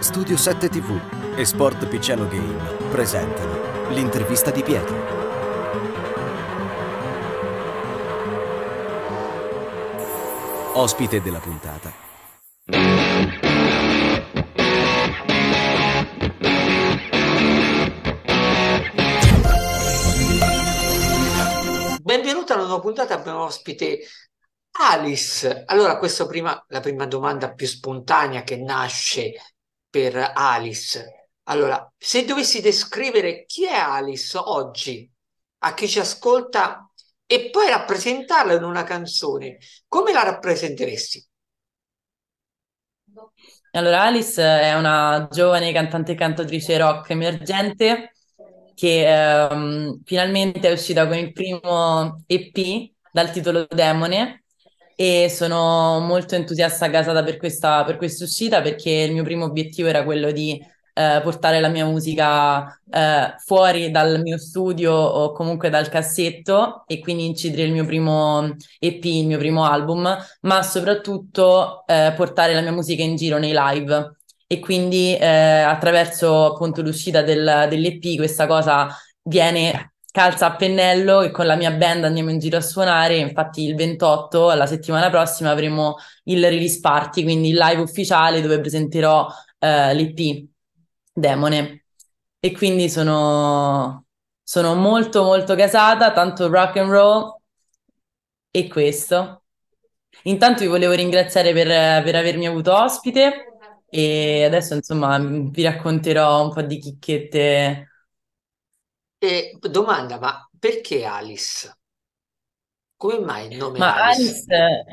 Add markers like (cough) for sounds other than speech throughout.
Studio 7 TV e Sport Picciano Game presentano l'intervista di Pietro. Ospite della puntata. Benvenuta alla nuova puntata, abbiamo ospite Alice, allora questa prima, la prima domanda più spontanea che nasce per Alice. Allora, se dovessi descrivere chi è Alice oggi a chi ci ascolta e poi rappresentarla in una canzone, come la rappresenteresti? Allora, Alice è una giovane cantante e cantatrice rock emergente che ehm, finalmente è uscita con il primo EP dal titolo Demone e sono molto entusiasta e gasata per questa, per questa uscita perché il mio primo obiettivo era quello di eh, portare la mia musica eh, fuori dal mio studio o comunque dal cassetto e quindi incidere il mio primo EP, il mio primo album, ma soprattutto eh, portare la mia musica in giro nei live. E quindi eh, attraverso appunto l'uscita del, dell'EP questa cosa viene calza a pennello e con la mia band andiamo in giro a suonare. Infatti, il 28, la settimana prossima, avremo il release party, quindi il live ufficiale dove presenterò eh, l'EP Demone. E quindi sono, sono molto, molto casata. Tanto rock and roll e questo. Intanto vi volevo ringraziare per, per avermi avuto ospite e adesso insomma vi racconterò un po' di chicchette e domanda, ma perché Alice? Come mai il nome Ma Alice? Alice-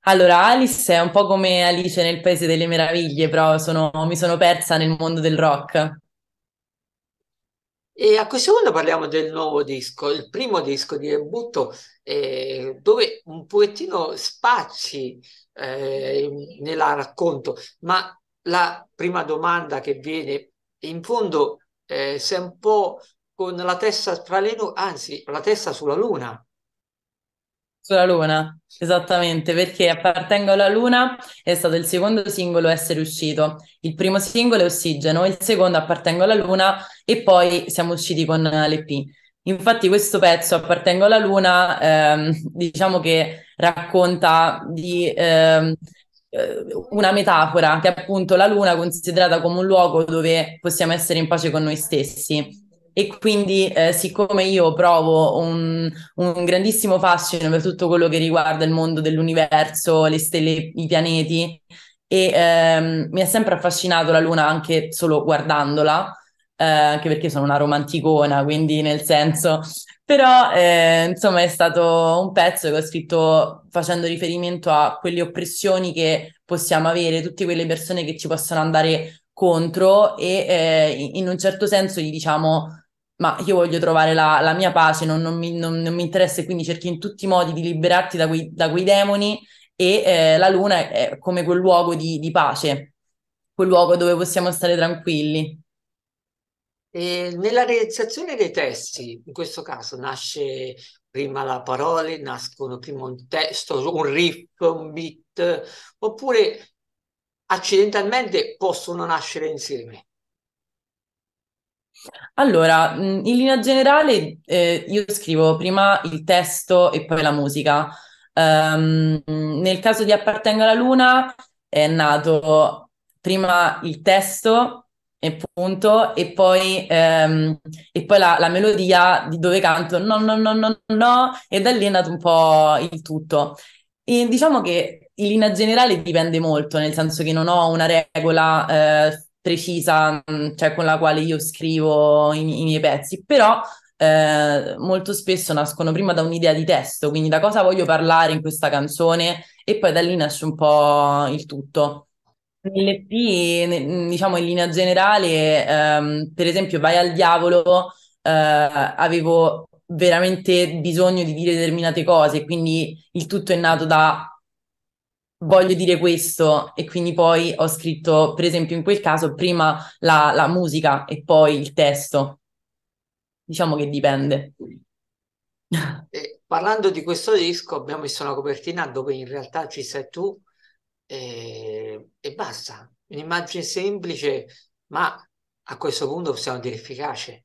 Allora, Alice è un po' come Alice nel Paese delle Meraviglie, però sono- mi sono persa nel mondo del rock. E a questo punto parliamo del nuovo disco, il primo disco di debutto, eh, dove un pochettino spacci eh, nella racconto, ma la prima domanda che viene, in fondo, eh, sei un po' con la testa tra le nuvole, anzi, la testa sulla Luna. Sulla Luna, esattamente, perché Appartengo alla Luna è stato il secondo singolo a essere uscito. Il primo singolo è Ossigeno, il secondo Appartengo alla Luna e poi siamo usciti con l'EP. Infatti questo pezzo, Appartengo alla Luna, ehm, diciamo che racconta di... Ehm, eh, una metafora che è appunto la luna considerata come un luogo dove possiamo essere in pace con noi stessi e quindi eh, siccome io provo un, un, grandissimo fascino per tutto quello che riguarda il mondo dell'universo, le stelle, i pianeti e ehm, mi ha sempre affascinato la luna anche solo guardandola, eh, anche perché sono una romanticona, quindi nel senso però eh, insomma è stato un pezzo che ho scritto facendo riferimento a quelle oppressioni che possiamo avere, tutte quelle persone che ci possono andare contro e eh, in un certo senso gli diciamo ma io voglio trovare la, la mia pace, non, non, mi, non, non, mi, interessa, quindi cerchi in tutti i modi di liberarti da quei, da quei demoni e eh, la luna è come quel luogo di, di, pace, quel luogo dove possiamo stare tranquilli. E nella realizzazione dei testi, in questo caso nasce prima la parola, nascono prima un testo, un riff, un beat, oppure accidentalmente possono nascere insieme. Allora, mhmm, in linea generale, eh, io scrivo prima il testo e poi la musica. Um, nel caso di Appartengo alla Luna è nato prima il testo e punto, e poi, ehm, e poi la, la, melodia di dove canto no, no, no, no, no, e da lì è nato un po' il tutto. E diciamo che in linea generale dipende molto, nel senso che non ho una regola eh, precisa, mm, cioè con la quale io scrivo i, i miei pezzi, però eh, molto spesso nascono prima da un'idea di testo, quindi da cosa voglio parlare in questa canzone e poi da lì nasce un po' il tutto. Nell'EP, ne, mm, diciamo in linea generale, ehm, per esempio Vai al diavolo, eh, avevo veramente bisogno di dire determinate cose, quindi il tutto è nato da voglio dire questo e quindi poi ho scritto, per esempio in quel caso, prima la, la musica e poi il testo. Diciamo che dipende. E parlando di questo disco, abbiamo messo una copertina dove in realtà ci sei tu e, eh, e basta. Un'immagine semplice, ma a questo punto possiamo dire efficace.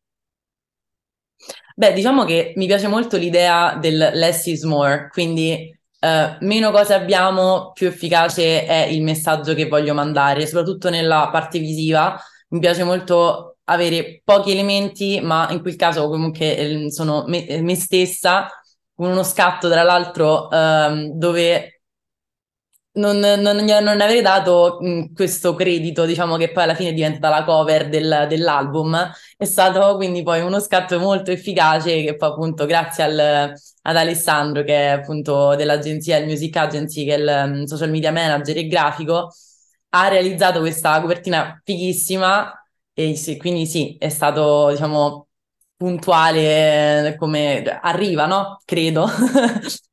Beh, diciamo che mi piace molto l'idea del less is more, quindi eh, meno cose abbiamo, più efficace è il messaggio che voglio mandare, soprattutto nella parte visiva. Mi piace molto avere pochi elementi, ma in quel caso comunque ehm, sono me, me stessa, con uno scatto tra l'altro ehm, dove non, non, non, avrei dato mm, questo credito, diciamo che poi alla fine diventa la cover del, dell'album, è stato quindi poi uno scatto molto efficace che poi appunto grazie al, ad Alessandro che è appunto dell'agenzia, il Music Agency, che è il mm, social media manager e grafico, ha realizzato questa copertina fighissima e sì, quindi sì, è stato diciamo puntuale eh, come arriva, no? Credo, (laughs)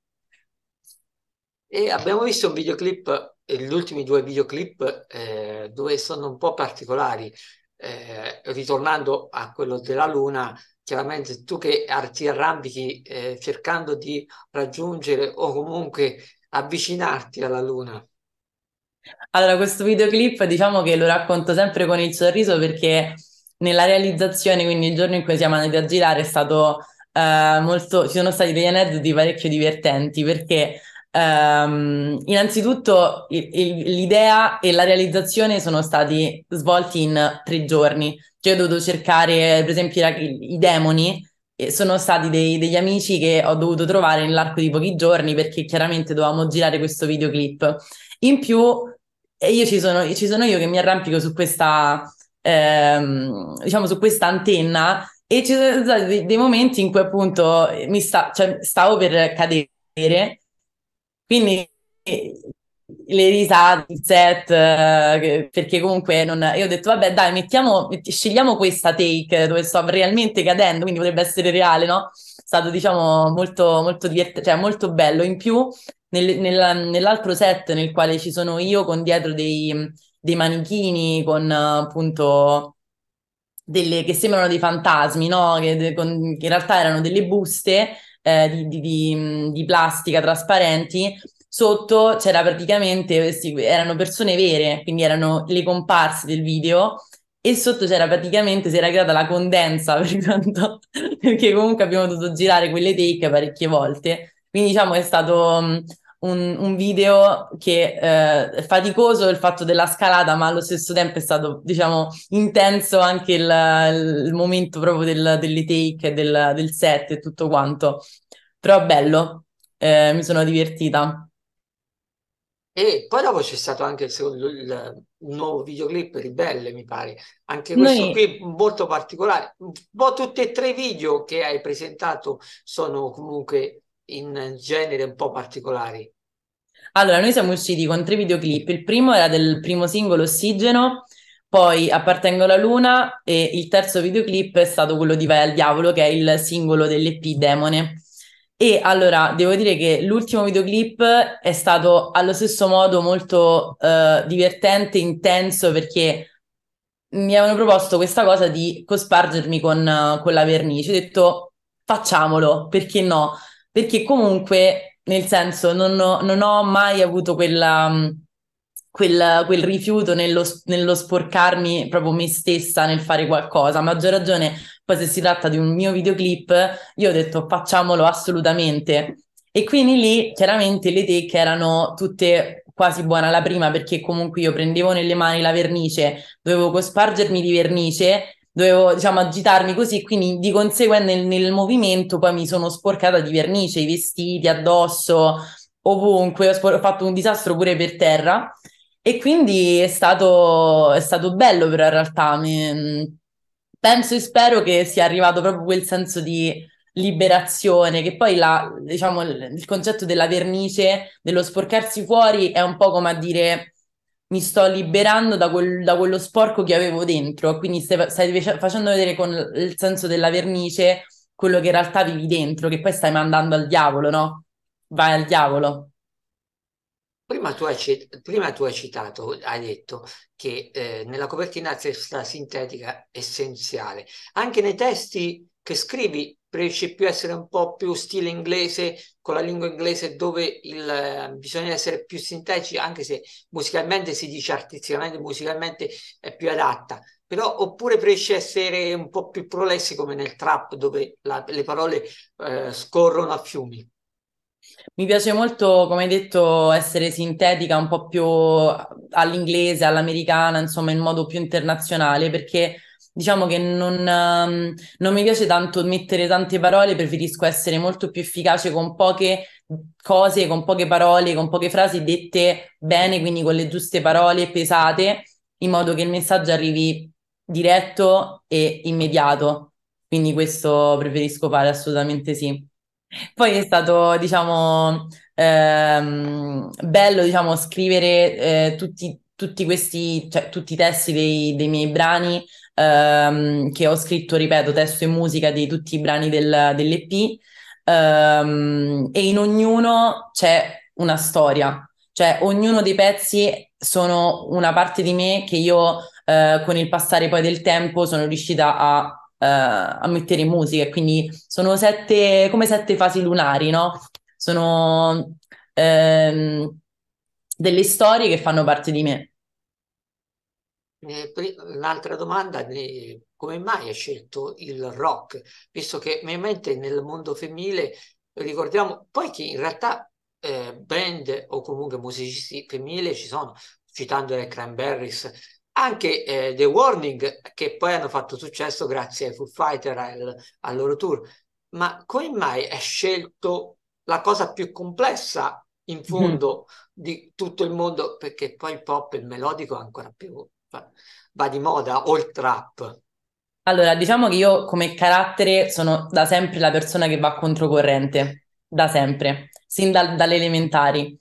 E abbiamo visto un videoclip, gli ultimi due videoclip, eh, dove sono un po' particolari. Eh, ritornando a quello della Luna, chiaramente tu che ti arrampichi eh, cercando di raggiungere o comunque avvicinarti alla Luna. Allora, questo videoclip diciamo che lo racconto sempre con il sorriso perché nella realizzazione, quindi il giorno in cui siamo andati a girare, è stato eh, molto. ci sono stati degli aneddoti parecchio divertenti perché Um, innanzitutto il, il, l'idea e la realizzazione sono stati svolti in tre giorni, cioè ho dovuto cercare per esempio i, i demoni, sono stati dei, degli amici che ho dovuto trovare nell'arco di pochi giorni perché chiaramente dovevamo girare questo videoclip. In più io ci sono, ci sono io che mi arrampico su questa, ehm, diciamo su questa antenna e ci sono stati dei, dei momenti in cui appunto mi sta, cioè, stavo per cadere quindi eh, le risate, il set, eh, perché comunque non... Io ho detto, vabbè, dai, mettiamo, scegliamo questa take eh, dove sto realmente cadendo, quindi potrebbe essere reale, no? È stato, diciamo, molto, molto divertente, cioè molto bello. In più, nel, nel, nell'altro set nel quale ci sono io con dietro dei, dei manichini, con appunto... Delle, che sembrano dei fantasmi, no? Che, con, che in realtà erano delle buste eh, di, di, di, mm, di plastica trasparenti sotto c'era praticamente erano persone vere, quindi erano le comparse del video e sotto c'era praticamente si era creata la condensa (laughs) per quanto, perché comunque abbiamo dovuto girare quelle take parecchie volte. Quindi diciamo è stato mm, un, un video che eh, è faticoso il fatto della scalata, ma allo stesso tempo è stato, diciamo, intenso anche il, il momento proprio del, delle take, del, del, set e tutto quanto. Però bello, eh, mi sono divertita. E poi dopo c'è stato anche il, secondo, il, nuovo videoclip Ribelle, mi pare. Anche questo Noi... qui molto particolare. Un po' tutti e tre i video che hai presentato sono comunque in genere un po' particolari? Allora, noi siamo usciti con tre videoclip. Il primo era del primo singolo Ossigeno, poi Appartengo alla Luna e il terzo videoclip è stato quello di Vai al Diavolo, che è il singolo dell'EP Demone. E allora devo dire che l'ultimo videoclip è stato allo stesso modo molto eh, divertente, intenso, perché mi avevano proposto questa cosa di cospargermi con, eh, con la vernice. Ho detto facciamolo, perché no? perché comunque, nel senso, non ho, non ho mai avuto quella, mm, quel, quel, rifiuto nello, nello, sporcarmi proprio me stessa nel fare qualcosa. A maggior ragione, poi se si tratta di un mio videoclip, io ho detto facciamolo assolutamente. E quindi lì chiaramente le tecche erano tutte quasi buona la prima perché comunque io prendevo nelle mani la vernice, dovevo cospargermi di vernice dovevo diciamo agitarmi così, quindi di conseguenza nel, nel movimento poi mi sono sporcata di vernice, i vestiti addosso, ovunque, ho, spor- ho fatto un disastro pure per terra e quindi è stato, è stato bello però in realtà, mi, penso e spero che sia arrivato proprio quel senso di liberazione, che poi la, diciamo, il concetto della vernice, dello sporcarsi fuori è un po' come a dire mi sto liberando da, quel, da, quello sporco che avevo dentro, quindi stai, stai, facendo vedere con il senso della vernice quello che in realtà vivi dentro, che poi stai mandando al diavolo, no? Vai al diavolo. Prima tu hai, citato, prima tu hai citato, hai detto che eh, nella copertina c'è la sintetica essenziale. Anche nei testi che scrivi riesce più essere un po' più stile inglese, con la lingua inglese dove il, eh, bisogna essere più sintetici, anche se musicalmente si dice artisticamente, musicalmente è più adatta. Però oppure riesce essere un po' più prolessi come nel trap, dove la, le parole eh, scorrono a fiumi. Mi piace molto, come hai detto, essere sintetica un po' più all'inglese, all'americana, insomma, in modo più internazionale, perché diciamo che non, ehm, non, mi piace tanto mettere tante parole, preferisco essere molto più efficace con poche cose, con poche parole, con poche frasi dette bene, quindi con le giuste parole pesate, in modo che il messaggio arrivi diretto e immediato. Quindi questo preferisco fare assolutamente sì. Poi è stato, diciamo, ehm, bello, diciamo, scrivere eh, tutti, tutti, questi, cioè, tutti i testi dei, dei miei brani ehm, che ho scritto, ripeto, testo e musica di tutti i brani del, dell'EP ehm, e in ognuno c'è una storia, cioè ognuno dei pezzi sono una parte di me che io eh, con il passare poi del tempo sono riuscita a eh, a mettere in musica. Quindi sono sette, come sette fasi lunari, no? Sono ehm, delle storie che fanno parte di me. Eh, L'altra domanda, eh, come mai hai scelto il rock? Visto che ovviamente nel mondo femminile ricordiamo poi che in realtà eh, band o comunque musicisti femminili ci sono, citando le Cranberries, anche eh, The Warning che poi hanno fatto successo grazie ai Foo Fighters al, al loro tour. Ma come mai hai scelto la cosa più complessa in mm-hmm. fondo mm. di tutto il mondo perché poi il pop il melodico è ancora più va di moda o il trap? Allora, diciamo che io come carattere sono da sempre la persona che va controcorrente, da sempre, sin da, dalle elementari.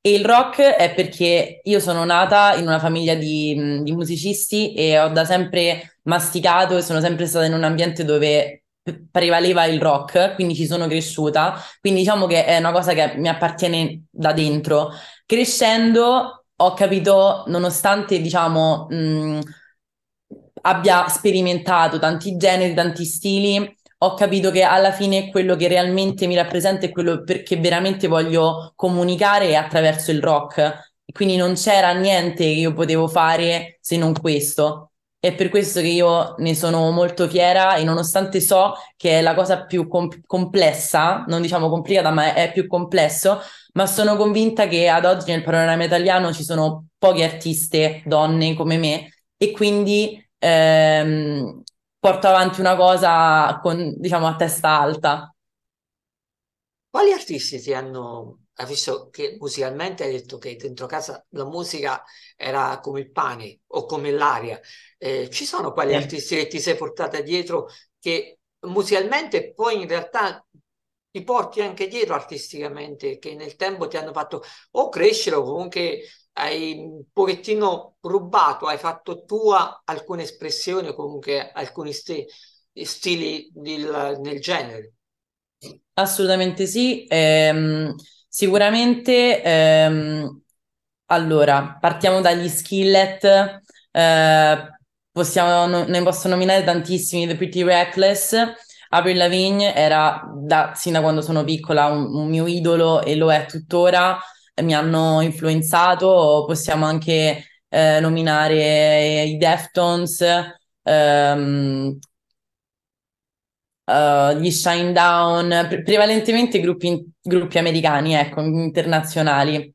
E il rock è perché io sono nata in una famiglia di, di musicisti e ho da sempre masticato e sono sempre stata in un ambiente dove prevaleva il rock, quindi ci sono cresciuta, quindi diciamo che è una cosa che mi appartiene da dentro. Crescendo ho capito, nonostante diciamo mh, mm, abbia sperimentato tanti generi, tanti stili, ho capito che alla fine quello che realmente mi rappresenta è quello per- che veramente voglio comunicare è attraverso il rock. Quindi non c'era niente che io potevo fare se non questo. È per questo che io ne sono molto fiera e nonostante so che è la cosa più com- complessa, non diciamo complicata, ma è, più complesso, ma sono convinta che ad oggi nel panorama italiano ci sono poche artiste donne come me e quindi ehm, porto avanti una cosa con, diciamo, a testa alta. Quali artisti ti hanno ha visto che musicalmente hai detto che dentro casa la musica era come il pane o come l'aria. Eh, ci sono quali eh. artisti che ti sei portata dietro che musicalmente poi in realtà ti porti anche dietro artisticamente, che nel tempo ti hanno fatto o crescere o comunque hai un pochettino rubato, hai fatto tua alcune espressioni o comunque alcuni sti- stili nel genere. Assolutamente sì. Ehm Sicuramente, ehm, allora, partiamo dagli skillet, eh, possiamo, no, ne posso nominare tantissimi, The Pretty Reckless, April Lavigne era da, sin da quando sono piccola un, un mio idolo e lo è tuttora, mi hanno influenzato, possiamo anche eh, nominare i Deftones, ehm, uh, gli Shinedown, pre- prevalentemente gruppi, gruppi americani, ecco, internazionali.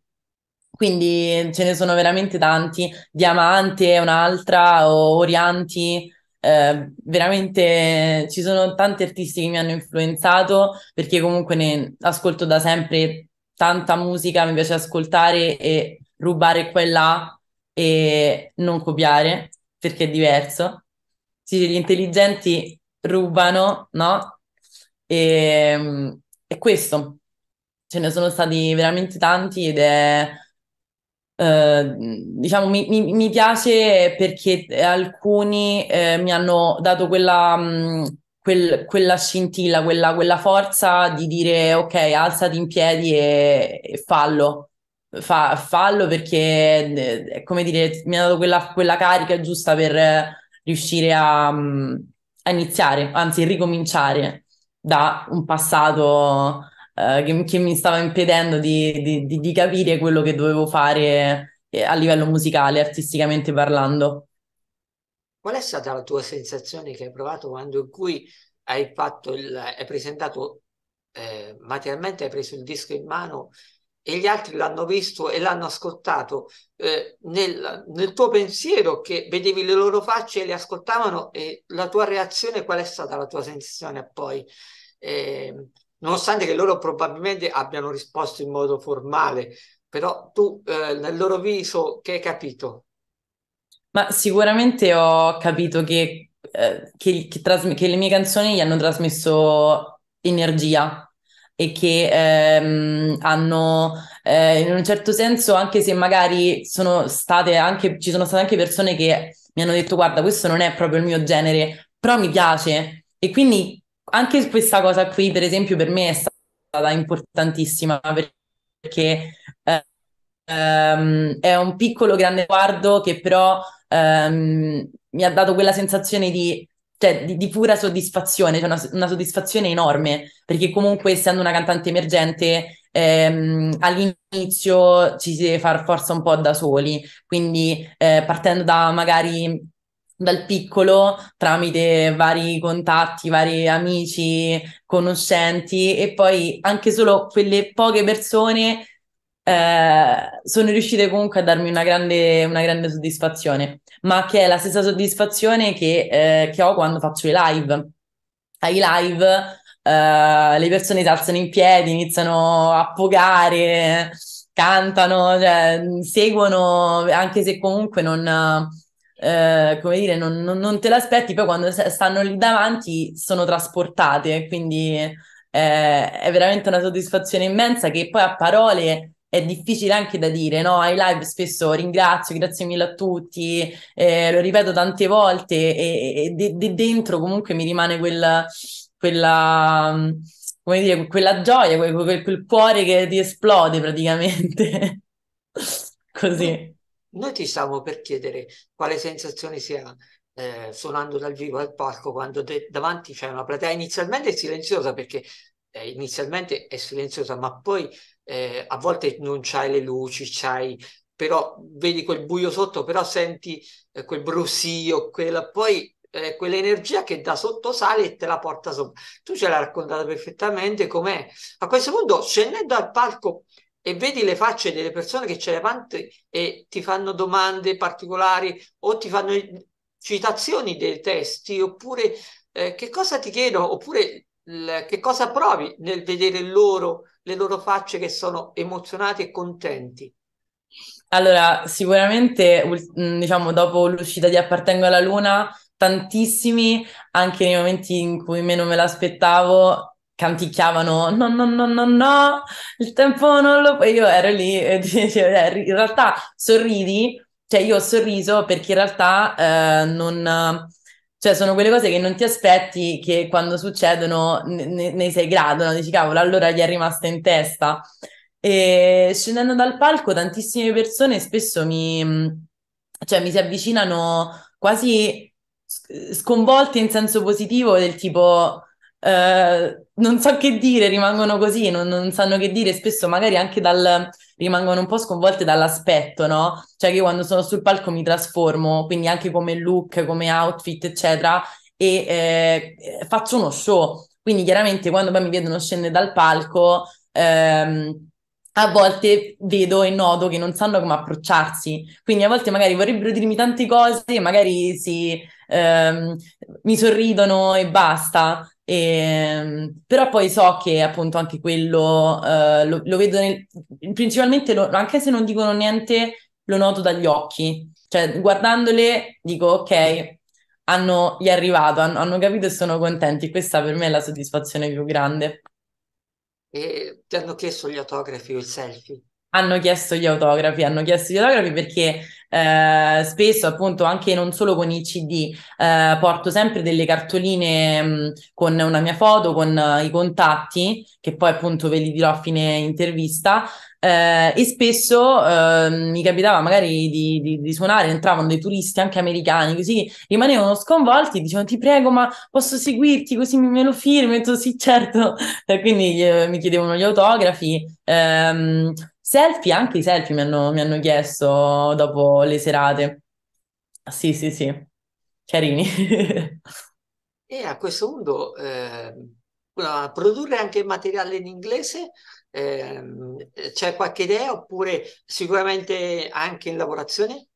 Quindi ce ne sono veramente tanti. Diamante è un'altra, o Orianti, eh, veramente ci sono tanti artisti che mi hanno influenzato perché comunque ne ascolto da sempre tanta musica, mi piace ascoltare e rubare quella e non copiare perché è diverso. Sì, gli intelligenti rubano, no? E, ehm, e questo, ce ne sono stati veramente tanti ed è... Eh, diciamo mi, mi, mi, piace perché alcuni eh, mi hanno dato quella, mm, quel, quella scintilla, quella, quella, forza di dire ok, alzati in piedi e, e fallo. Fa, fallo perché, eh, come dire, mi ha dato quella, quella carica giusta per eh, riuscire a, mm, a iniziare, anzi ricominciare da un passato eh, che, che, mi stava impedendo di, di, di, di, capire quello che dovevo fare eh, a livello musicale, artisticamente parlando. Qual è stata la tua sensazione che hai provato quando in cui hai, il, hai presentato eh, materialmente, hai preso il disco in mano e gli altri l'hanno visto e l'hanno ascoltato eh, nel, nel, tuo pensiero che vedevi le loro facce e le ascoltavano e la tua reazione qual è stata la tua sensazione poi eh, nonostante che loro probabilmente abbiano risposto in modo formale però tu eh, nel loro viso che hai capito? Ma sicuramente ho capito che, eh, che, che, trasme- che le mie canzoni gli hanno trasmesso energia e che ehm, hanno eh, in un certo senso, anche se magari sono state anche, ci sono state anche persone che mi hanno detto guarda questo non è proprio il mio genere, però mi piace e quindi anche questa cosa qui per esempio per me è stata importantissima perché ehm, è un piccolo grande guardo che però ehm, mi ha dato quella sensazione di cioè, di, di, pura soddisfazione, cioè una, una, soddisfazione enorme, perché comunque essendo una cantante emergente ehm, all'inizio ci si deve far forza un po' da soli, quindi eh, partendo da magari dal piccolo tramite vari contatti, vari amici, conoscenti e poi anche solo quelle poche persone eh, sono riuscite comunque a darmi una grande, una grande soddisfazione ma che è la stessa soddisfazione che, eh, che ho quando faccio i live. Ai live eh, le persone si alzano in piedi, iniziano a pogare, cantano, cioè, seguono, anche se comunque non... Eh, come dire, non, non, non, te l'aspetti, poi quando stanno lì davanti sono trasportate, quindi eh, è veramente una soddisfazione immensa che poi a parole è difficile anche da dire, no? Ai live spesso ringrazio, grazie mille a tutti, eh, lo ripeto tante volte e, e de- de dentro comunque mi rimane quel, quella, come dire, quella gioia, quel, quel, quel cuore che ti esplode praticamente. (laughs) Così. Noi ti stavo per chiedere quale sensazione si ha eh, suonando dal vivo al palco quando de- davanti c'è una platea inizialmente silenziosa perché eh, inizialmente è silenziosa ma poi eh, a volte non c'hai le luci, c'hai, però vedi quel buio sotto, però senti eh, quel brusio, quella, poi eh, quell'energia che da sotto sale e te la porta sopra. Tu ce l'hai raccontata perfettamente com'è. A questo punto, scendendo al palco e vedi le facce delle persone che c'è davanti e ti fanno domande particolari o ti fanno citazioni dei testi oppure eh, che cosa ti chiedono oppure che cosa provi nel vedere loro, le loro facce che sono emozionate e contenti? Allora, sicuramente, diciamo, dopo l'uscita di Appartengo alla Luna, tantissimi, anche nei momenti in cui meno me l'aspettavo, canticchiavano no, no, no, no, no, il tempo non lo... E io ero lì e (laughs) dicevo, eh, in realtà sorridi, cioè io ho sorriso perché in realtà eh, non cioè, sono quelle cose che non ti aspetti che quando succedono ne, ne sei grato, no? dici cavolo, allora gli è rimasta in testa. E scendendo dal palco, tantissime persone spesso mi, cioè, mi si avvicinano quasi sconvolte in senso positivo, del tipo. Eh, non so che dire, rimangono così, non, non, sanno che dire, spesso magari anche dal, rimangono un po' sconvolte dall'aspetto, no? Cioè che quando sono sul palco mi trasformo, quindi anche come look, come outfit, eccetera, e eh, faccio uno show. Quindi chiaramente quando poi mi vedono scendere dal palco, ehm, a volte vedo e noto che non sanno come approcciarsi, quindi a volte magari vorrebbero dirmi tante cose, magari si, ehm, mi sorridono e basta, e, ehm, però poi so che appunto anche quello eh, lo, lo, vedo nel, principalmente, lo, anche se non dicono niente, lo noto dagli occhi. Cioè, guardandole dico, ok, hanno, gli è arrivato, hanno, hanno capito e sono contenti. Questa per me è la soddisfazione più grande. E ti hanno chiesto gli autografi o il selfie? hanno chiesto gli autografi, hanno chiesto gli autografi perché eh, spesso appunto anche non solo con i CD eh, porto sempre delle cartoline mh, mm, con una mia foto, con uh, i contatti, che poi appunto ve li dirò a fine intervista. Eh, e spesso ehm, mi capitava magari di, di, di, suonare, entravano dei turisti anche americani, così rimanevano sconvolti dicevano ti prego ma posso seguirti così me lo firmi? E tu sì certo, quindi eh, mi chiedevano gli autografi. Ehm, Selfie, anche i selfie mi hanno, mi hanno chiesto dopo le serate. Sì, sì, sì, carini. (laughs) e a questo punto eh, produrre anche materiale in inglese eh, c'è qualche idea oppure sicuramente anche in lavorazione?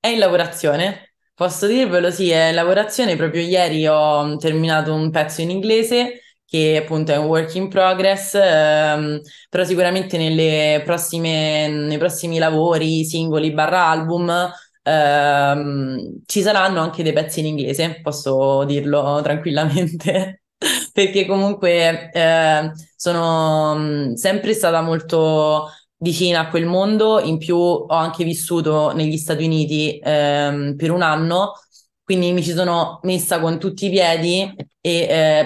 È in lavorazione, posso dirvelo sì, è in lavorazione. Proprio ieri ho mm, terminato un pezzo in inglese che appunto è un work in progress, ehm, però sicuramente nelle prossime, nei prossimi lavori, singoli barra album, ehm, ci saranno anche dei pezzi in inglese, posso dirlo (laughs) tranquillamente, perché comunque eh, sono mm, sempre stata molto vicina a quel mondo, in più ho anche vissuto negli Stati Uniti ehm, per un anno quindi mi ci sono messa con tutti i piedi e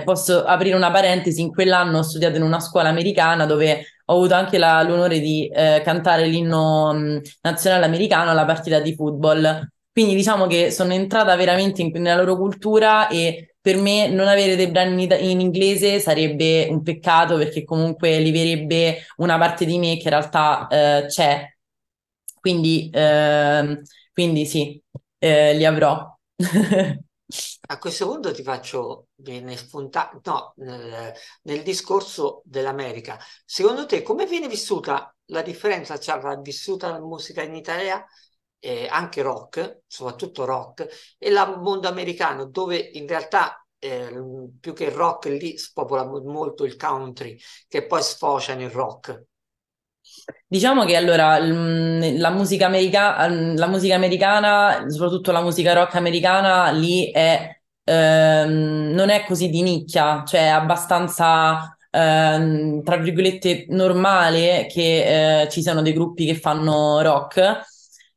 eh, posso aprire una parentesi, in quell'anno ho studiato in una scuola americana dove ho avuto anche la, l'onore di eh, cantare l'inno mh, mm, nazionale americano alla partita di football. Quindi diciamo che sono entrata veramente in, nella loro cultura e per me non avere dei brand in, in inglese sarebbe un peccato perché comunque liberebbe una parte di me che in realtà eh, c'è. Quindi, eh, quindi sì, eh, li avrò. A questo punto ti faccio, viene spuntato, no, nel, eh, nel, discorso dell'America. Secondo te come viene vissuta la differenza tra cioè, la vissuta la musica in Italia, eh, anche rock, soprattutto rock, e il mondo americano, dove in realtà eh, più che il rock lì spopola molto il country, che poi sfocia nel rock? Diciamo che allora mm, la musica, america- mm, la musica americana, soprattutto la musica rock americana, lì è, ehm, non è così di nicchia, cioè è abbastanza, ehm, tra virgolette, normale che eh, ci siano dei gruppi che fanno rock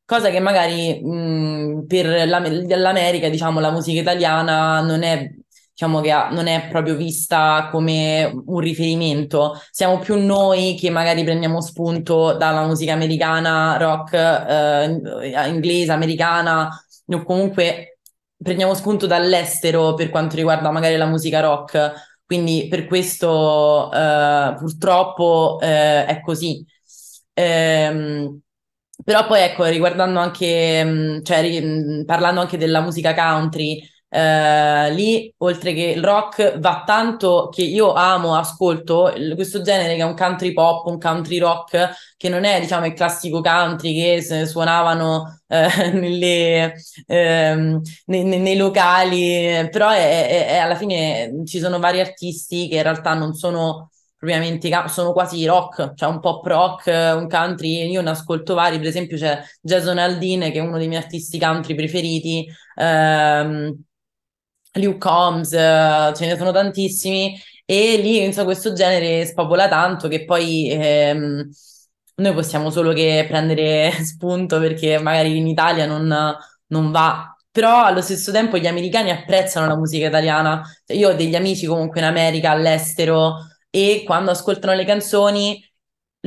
cosa che magari mh, mm, per l'America, diciamo, la musica italiana non è diciamo che non è proprio vista come un riferimento. Siamo più noi che magari prendiamo spunto dalla musica americana, rock eh, inglese, americana, o comunque prendiamo spunto dall'estero per quanto riguarda magari la musica rock. Quindi per questo eh, purtroppo eh, è così. Ehm, però poi ecco, riguardando anche, mm, cioè, mm, parlando anche della musica country, eh, lì, oltre che il rock, va tanto che io amo, ascolto questo genere che è un country pop, un country rock, che non è diciamo il classico country che suonavano (laughs) eh, nelle, ehm, nei, nei, locali, però è, è, è, alla fine ci sono vari artisti che in realtà non sono propriamente sono quasi rock, cioè un pop rock, un country, io ne ascolto vari, per esempio c'è Jason Aldine che è uno dei miei artisti country preferiti, ehm, Luke Combs, eh, ce ne sono tantissimi e lì insomma, questo genere spopola tanto che poi ehm, noi possiamo solo che prendere (laughs) spunto perché magari in Italia non, non, va. Però allo stesso tempo gli americani apprezzano la musica italiana. Cioè, io ho degli amici comunque in America, all'estero, e quando ascoltano le canzoni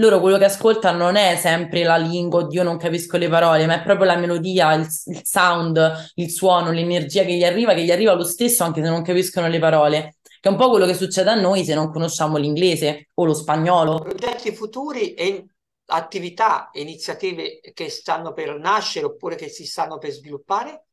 loro quello che ascoltano non è sempre la lingua, oddio non capisco le parole, ma è proprio la melodia, il, il sound, il suono, l'energia che gli arriva, che gli arriva lo stesso anche se non capiscono le parole che è un po' quello che succede a noi se non conosciamo l'inglese o lo spagnolo. Progetti futuri e attività iniziative che stanno per nascere oppure che si stanno per sviluppare?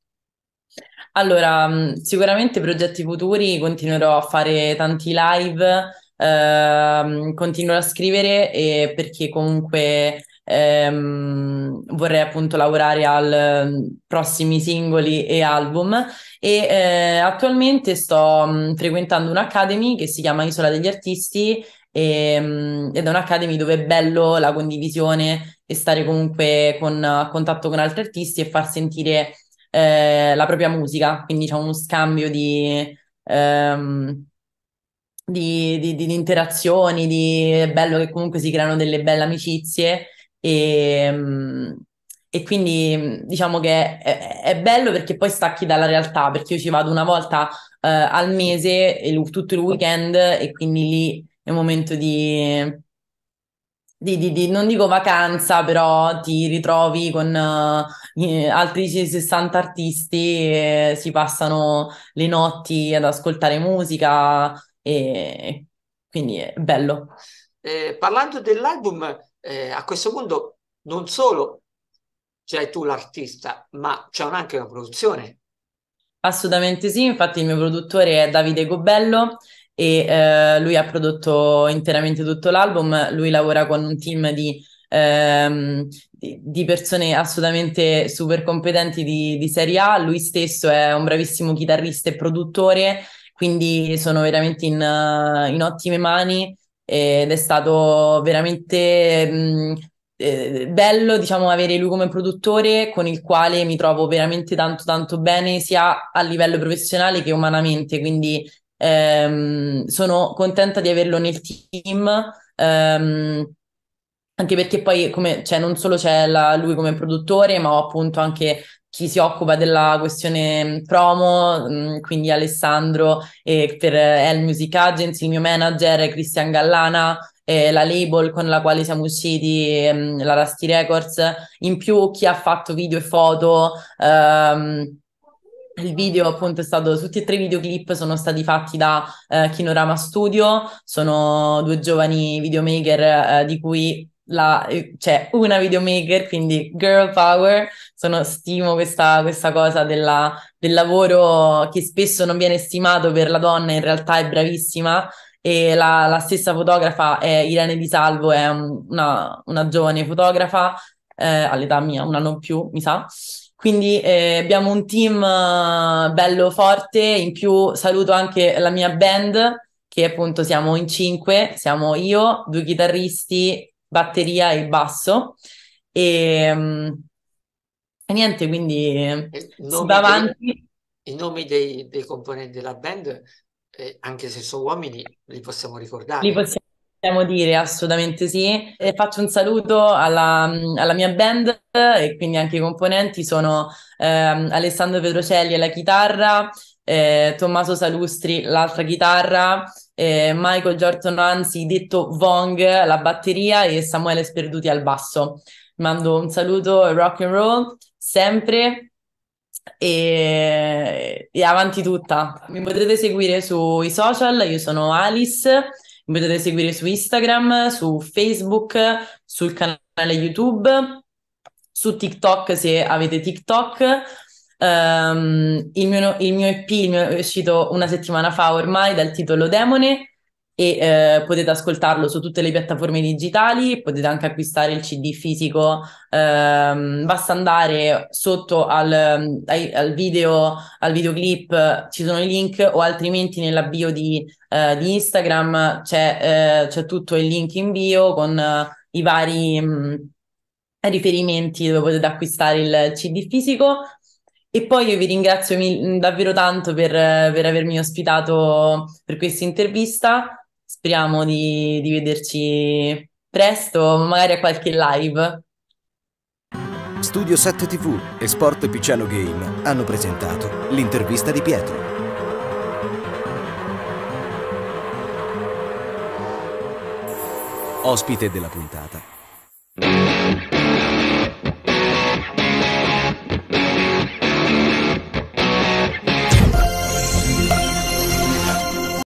Allora, sicuramente progetti futuri, continuerò a fare tanti live ehm, continuerò a scrivere e perché comunque ehm, vorrei appunto lavorare al ehm, prossimi singoli e album e eh, attualmente sto mh, mm, frequentando un'academy che si chiama Isola degli Artisti e, ehm, ed è un'academy dove è bello la condivisione e stare comunque con, a contatto con altri artisti e far sentire eh, la propria musica, quindi c'è uno scambio di, ehm, di, di, di, interazioni, di... è bello che comunque si creano delle belle amicizie e, mm, e quindi mm, diciamo che è, è, bello perché poi stacchi dalla realtà, perché io ci vado una volta eh, al mese e tutto il weekend e quindi lì è un momento di... Di, di, di, non dico vacanza, però ti ritrovi con uh, altri 60 artisti e si passano le notti ad ascoltare musica, e quindi è bello. Eh, parlando dell'album, eh, a questo punto non solo c'è tu l'artista, ma c'è anche una produzione. Assolutamente sì, infatti il mio produttore è Davide Gobello e eh, lui ha prodotto interamente tutto l'album, lui lavora con un team di ehm, di persone assolutamente super competenti di, di, Serie A. Lui stesso è un bravissimo chitarrista e produttore quindi sono veramente in, eh, in ottime mani ed è stato veramente mh, mm, eh, bello diciamo avere lui come produttore con il quale mi trovo veramente tanto tanto bene sia a livello professionale che umanamente quindi ehm, sono contenta di averlo nel team ehm, anche perché poi come, cioè, non solo c'è la, lui come produttore ma ho appunto anche chi si occupa della questione mm, promo, mm, quindi Alessandro e per El eh, Music Agency, il mio manager Cristian Gallana, eh, la label con la quale siamo usciti, mm, la Rusty Records, in più chi ha fatto video e foto. Ehm, il video appunto è stato, tutti e tre i videoclip sono stati fatti da eh, Kinorama Studio, sono due giovani videomaker eh, di cui la, eh, cioè, una videomaker, quindi girl power, sono, stimo questa, questa cosa della, del lavoro che spesso non viene stimato per la donna, in realtà è bravissima e la, la stessa fotografa è Irene Di Salvo, è una, una giovane fotografa eh, all'età mia, un anno più mi sa, quindi eh, abbiamo un team eh, bello forte, in più saluto anche la mia band che appunto siamo in cinque, siamo io, due chitarristi, batteria e basso. E, ehm, e niente, quindi si va avanti. I nomi dei, dei, componenti della band, eh, anche se sono uomini, li possiamo ricordare. Li possiamo dire, assolutamente sì. E faccio un saluto alla, alla, mia band e quindi anche i componenti sono eh, Alessandro Petrocelli alla chitarra, eh, Tommaso Salustri l'altra chitarra, eh, Michael Jordan Anzi, detto Vong, alla batteria e Samuele Sperduti al basso. Mando un saluto, rock and roll, sempre e, e avanti tutta. Mi potrete seguire sui social, io sono Alice, mi potete seguire su Instagram, su Facebook, sul canale YouTube, su TikTok se avete TikTok Um, il, mio, il, mio, EP il mio, è uscito una settimana fa ormai dal titolo Demone e uh, potete ascoltarlo su tutte le piattaforme digitali, potete anche acquistare il CD fisico, um, basta andare sotto al, ai, al, video, al videoclip, ci sono i link o altrimenti nella bio di, uh, di Instagram c'è, uh, c'è, tutto il link in bio con i vari... Um, riferimenti dove potete acquistare il CD fisico e poi io vi ringrazio mil- mm, davvero tanto per, per, avermi ospitato per questa intervista. Speriamo di, di vederci presto, magari a qualche live. Studio 7 TV e Sport Picciano Game hanno presentato l'intervista di Pietro. Ospite della puntata.